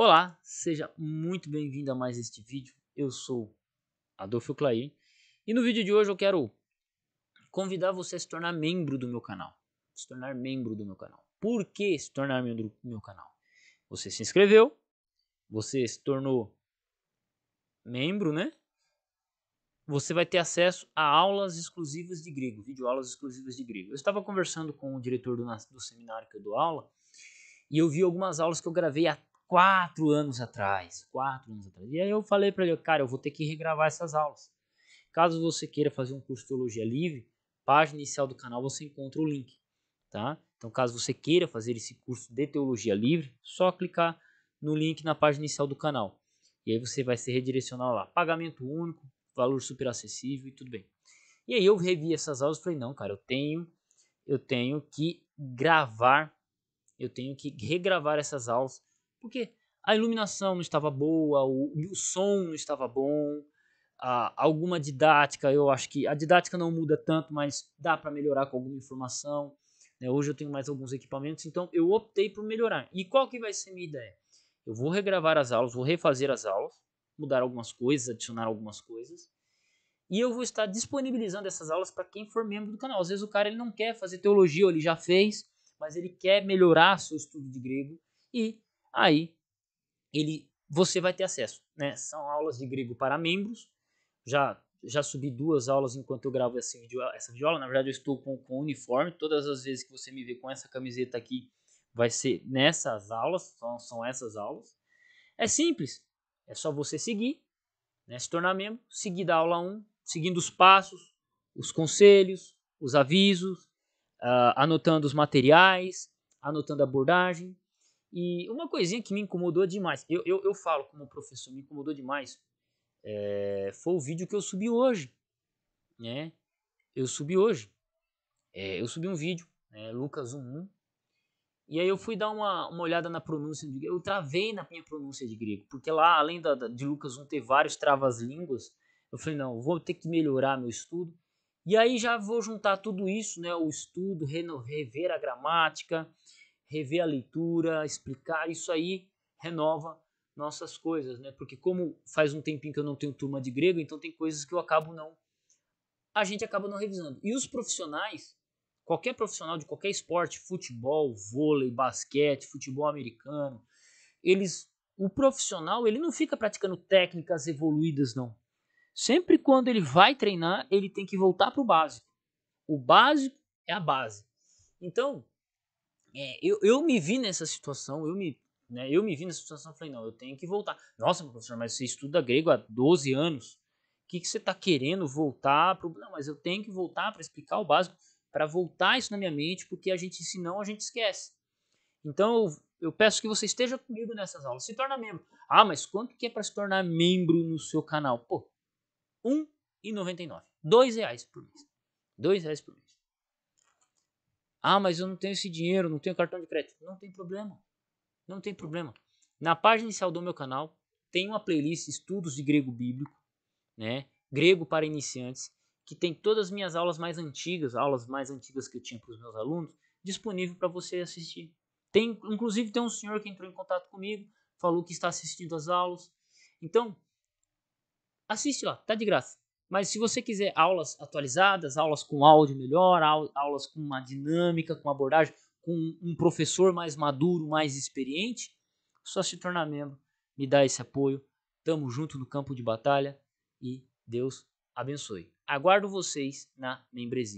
Olá, seja muito bem-vindo a mais este vídeo. Eu sou Adolfo Clay e no vídeo de hoje eu quero convidar você a se tornar membro do meu canal. Se tornar membro do meu canal. Por que se tornar membro do meu canal? Você se inscreveu, você se tornou membro, né? Você vai ter acesso a aulas exclusivas de grego, vídeo aulas exclusivas de grego. Eu estava conversando com o diretor do, do seminário que eu dou aula e eu vi algumas aulas que eu gravei há quatro anos atrás. Quatro anos atrás. E aí eu falei para ele, cara, eu vou ter que regravar essas aulas. Caso você queira fazer um curso de teologia livre, página inicial do canal você encontra o link, tá? Então, caso você queira fazer esse curso de teologia livre, só clicar no link na página inicial do canal. E aí você vai ser redirecionado lá. Pagamento único, valor super acessível e tudo bem. E aí eu revi essas aulas e falei, não, cara, eu tenho, eu tenho que gravar, eu tenho que regravar essas aulas porque a iluminação não estava boa, o, o som não estava bom, a, alguma didática, eu acho que a didática não muda tanto, mas dá para melhorar com alguma informação. Né? Hoje eu tenho mais alguns equipamentos, então eu optei por melhorar. E qual que vai ser a minha ideia? Eu vou regravar as aulas, vou refazer as aulas, mudar algumas coisas, adicionar algumas coisas. E eu vou estar disponibilizando essas aulas para quem for membro do canal. Às vezes o cara ele não quer fazer teologia, ele já fez, mas ele quer melhorar seu estudo de grego e aí ele você vai ter acesso, né? São aulas de grego para membros. Já já subi duas aulas enquanto eu gravo essa vídeo, essa viola Na verdade, eu estou com, com uniforme. Todas as vezes que você me vê com essa camiseta aqui, vai ser nessas aulas. São, são essas aulas. É simples. É só você seguir, né, se tornar membro, seguir da aula 1, seguindo os passos, os conselhos, os avisos, uh, anotando os materiais, anotando a abordagem, e uma coisinha que me incomodou demais, eu, eu, eu falo como professor, me incomodou demais, é, foi o vídeo que eu subi hoje. Né? Eu subi hoje. É, eu subi um vídeo, né, Lucas 1.1, e aí eu fui dar uma, uma olhada na pronúncia de grego. Eu travei na minha pronúncia de grego, porque lá, além da, de Lucas 1 ter vários travas-línguas, eu falei, não, vou ter que melhorar meu estudo. E aí já vou juntar tudo isso, né? O estudo, rever a gramática, rever a leitura, explicar, isso aí renova nossas coisas, né? Porque como faz um tempinho que eu não tenho turma de grego, então tem coisas que eu acabo não a gente acaba não revisando. E os profissionais, qualquer profissional de qualquer esporte, futebol, vôlei, basquete, futebol americano, eles o profissional, ele não fica praticando técnicas evoluídas não. Sempre quando ele vai treinar, ele tem que voltar para o básico. O básico é a base. Então, é, eu, eu me vi nessa situação, eu me, né, eu me vi nessa situação, falei, não, eu tenho que voltar. Nossa, professor, mas você estuda grego há 12 anos, o que, que você está querendo voltar? Pro... Não, mas eu tenho que voltar para explicar o básico, para voltar isso na minha mente, porque a gente, se não a gente esquece. Então, eu, eu peço que você esteja comigo nessas aulas, se torna membro. Ah, mas quanto que é para se tornar membro no seu canal? Pô, R$ 1,99, R$ 2,00 por mês. R$ 2,00 por mês. Ah, mas eu não tenho esse dinheiro, não tenho cartão de crédito. Não tem problema. Não tem problema. Na página inicial do meu canal tem uma playlist Estudos de Grego Bíblico, né? Grego para iniciantes, que tem todas as minhas aulas mais antigas, aulas mais antigas que eu tinha para os meus alunos, disponível para você assistir. Tem, inclusive tem um senhor que entrou em contato comigo, falou que está assistindo as aulas. Então, assiste lá, tá de graça. Mas se você quiser aulas atualizadas, aulas com áudio melhor, aulas com uma dinâmica, com abordagem, com um professor mais maduro, mais experiente, só se tornar membro, me dá esse apoio. Tamo junto no campo de batalha e Deus abençoe. Aguardo vocês na membresia.